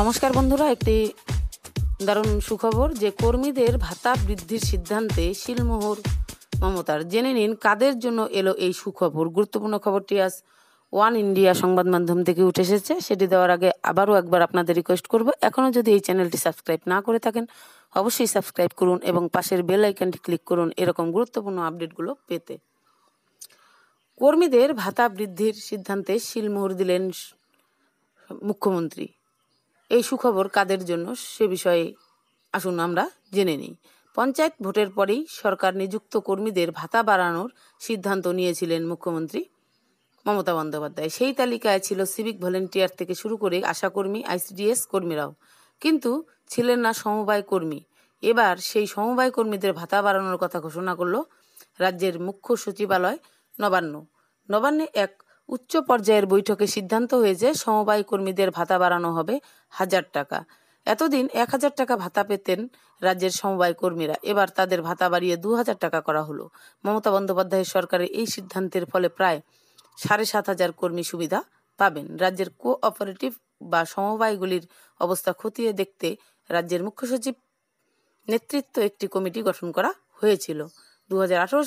নমস্কার বন্ধুরা একটি দারুণ সুখবর যে কর্মীদের ভাতা বৃদ্ধির সিদ্ধান্তে শিলমোহর মমতার জেনে নিন কাদের জন্য এলো এই সুখবর গুরুত্বপূর্ণ খবরটি আজ ওয়ান ইন্ডিয়া সংবাদ মাধ্যম থেকে উঠে এসেছে সেটি দেওয়ার আগে আবারও একবার আপনাদের রিকোয়েস্ট করব এখনও যদি এই চ্যানেলটি সাবস্ক্রাইব না করে থাকেন অবশ্যই সাবস্ক্রাইব করুন এবং পাশের বেল আইকনটি ক্লিক করুন এরকম গুরুত্বপূর্ণ আপডেটগুলো পেতে কর্মীদের ভাতা বৃদ্ধির সিদ্ধান্তে শিলমোহর দিলেন মুখ্যমন্ত্রী এই সুখবর কাদের জন্য সে বিষয়ে আসুন আমরা জেনে নিই পঞ্চায়েত ভোটের পরেই সরকার নিযুক্ত কর্মীদের ভাতা বাড়ানোর সিদ্ধান্ত নিয়েছিলেন মুখ্যমন্ত্রী মমতা বন্দ্যোপাধ্যায় সেই তালিকায় ছিল সিভিক ভলেন্টিয়ার থেকে শুরু করে আশাকর্মী আইসিডিএস কর্মীরাও কিন্তু ছিলেন না সমবায় কর্মী এবার সেই সমবায় কর্মীদের ভাতা বাড়ানোর কথা ঘোষণা করল রাজ্যের মুখ্য সচিবালয় নবান্ন নবান্নে এক উচ্চ পর্যায়ের বৈঠকে সিদ্ধান্ত হয়েছে সমবায় কর্মীদের ভাতা বাড়ানো হবে হাজার টাকা এতদিন এক হাজার টাকা ভাতা পেতেন রাজ্যের সমবায় কর্মীরা এবার তাদের ভাতা বাড়িয়ে দু হাজার টাকা করা হলো মমতা বন্দ্যোপাধ্যায়ের সরকারের এই সিদ্ধান্তের ফলে প্রায় সাড়ে সাত হাজার কর্মী সুবিধা পাবেন রাজ্যের কোঅপারেটিভ বা সমবায়গুলির অবস্থা খতিয়ে দেখতে রাজ্যের মুখ্য সচিব নেতৃত্ব একটি কমিটি গঠন করা হয়েছিল দু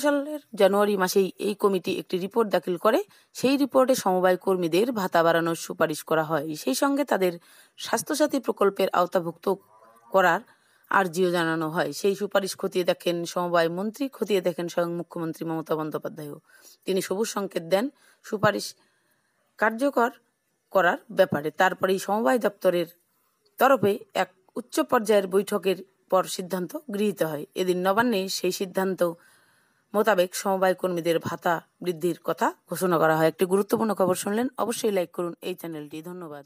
সালের জানুয়ারি মাসেই এই কমিটি একটি রিপোর্ট দাখিল করে সেই রিপোর্টে সমবায় কর্মীদের ভাতা বাড়ানোর সুপারিশ করা হয় সেই সঙ্গে তাদের স্বাস্থ্যসাথী প্রকল্পের আওতাভুক্ত করার আর্জিও জানানো হয় সেই সুপারিশ খতিয়ে দেখেন সমবায় মন্ত্রী খতিয়ে দেখেন স্বয়ং মুখ্যমন্ত্রী মমতা বন্দ্যোপাধ্যায়ও তিনি সবুজ সংকেত দেন সুপারিশ কার্যকর করার ব্যাপারে তারপরেই সমবায় দপ্তরের তরফে এক উচ্চ পর্যায়ের বৈঠকের পর সিদ্ধান্ত গৃহীত হয় এদিন নবান্নে সেই সিদ্ধান্ত মোতাবেক সমবায় কর্মীদের ভাতা বৃদ্ধির কথা ঘোষণা করা হয় একটি গুরুত্বপূর্ণ খবর শুনলেন অবশ্যই লাইক করুন এই চ্যানেলটি ধন্যবাদ